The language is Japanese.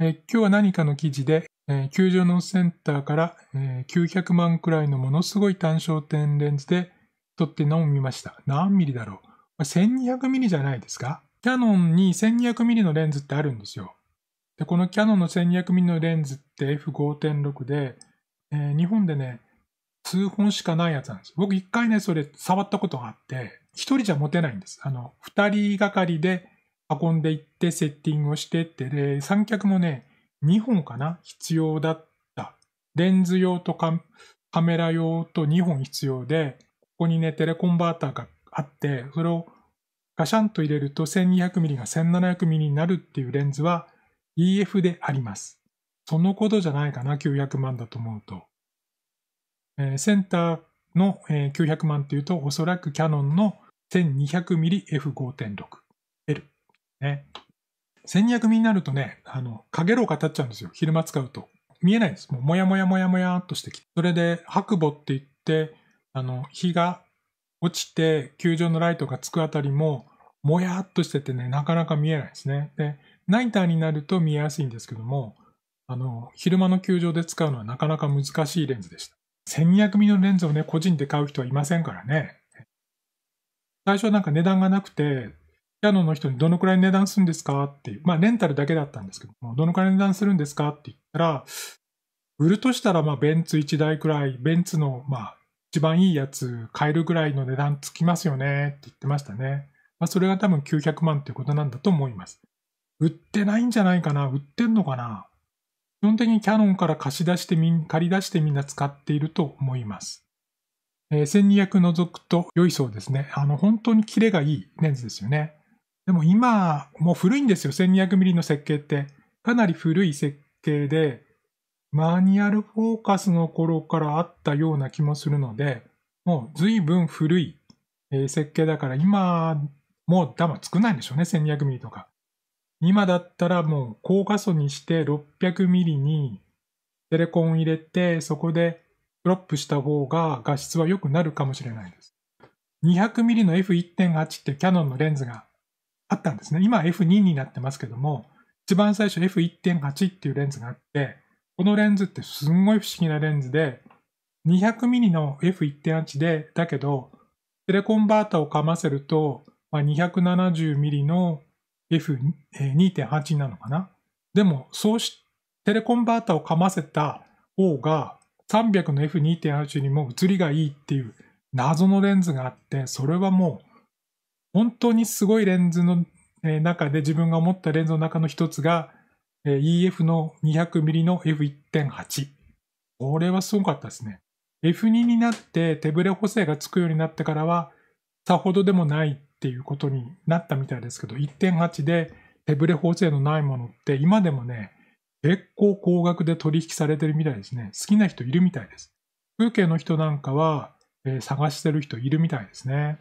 え今日は何かの記事で、え球場のセンターから、え900万くらいのものすごい単焦点レンズで撮ってのを見ました。何ミリだろう ?1200 ミリじゃないですかキャノンに1200ミリのレンズってあるんですよ。で、このキャノンの1200ミリのレンズって F5.6 で、えー、日本でね、数本しかないやつなんです。僕一回ね、それ触ったことがあって、一人じゃ持てないんです。あの、二人がかりで運んでいってセッティングをしてってで三脚もね2本かな必要だったレンズ用とカメラ用と2本必要でここにねテレコンバーターがあってそれをガシャンと入れると 1200mm が 1700mm になるっていうレンズは EF でありますそのことじゃないかな900万だと思うと、えー、センターの、900万っていうとおそらくキャノンの 1200mmF5.6 ね。1200ミになるとね、あの、かげろう立っちゃうんですよ。昼間使うと。見えないんです。もう、もやもやもやもやっとしてきて。それで、白母って言って、あの、日が落ちて、球場のライトがつくあたりも、もやっとしててね、なかなか見えないですね。で、ナイターになると見えやすいんですけども、あの、昼間の球場で使うのはなかなか難しいレンズでした。1200ミリのレンズをね、個人で買う人はいませんからね。最初はなんか値段がなくて、ピアノの人にどのくらい値段するんですかっていう、まあ、レンタルだけだったんですけども、どのくらい値段するんですかって言ったら、売るとしたら、まあ、ベンツ1台くらい、ベンツの、まあ、一番いいやつ買えるぐらいの値段つきますよねって言ってましたね。まあ、それが多分900万っていうことなんだと思います。売ってないんじゃないかな売ってんのかな基本的にキャノンから貸し出してみん、借り出してみんな使っていると思います。えー、1200除くと良いそうですね。あの、本当にキレがいいレンズですよね。でも今、もう古いんですよ。1200ミリの設計って。かなり古い設計で、マニュアルフォーカスの頃からあったような気もするので、もう随分古い、設計だから今、もうダマ作ないんでしょうね。1200ミリとか。今だったらもう高画素にして600ミリにテレコンを入れて、そこでクロップした方が画質は良くなるかもしれないです。200mm の F1.8 ってキャノンのレンズがあったんですね。今 F2 になってますけども、一番最初 F1.8 っていうレンズがあって、このレンズってすんごい不思議なレンズで、200mm の F1.8 で、だけど、テレコンバータをかませると、まあ、270mm の F2.8 なのかな。でも、そうし、テレコンバータをかませた方が、300の F2.8 にも映りがいいっていう謎のレンズがあって、それはもう本当にすごいレンズの中で自分が思ったレンズの中の一つが EF の 200mm の F1.8。これはすごかったですね。F2 になって手ブレ補正がつくようになってからはさほどでもないっていうことになったみたいですけど、1.8で手ブレ補正のないものって今でもね、結構高額で取引されてるみたいですね。好きな人いるみたいです。風景の人なんかは、えー、探してる人いるみたいですね。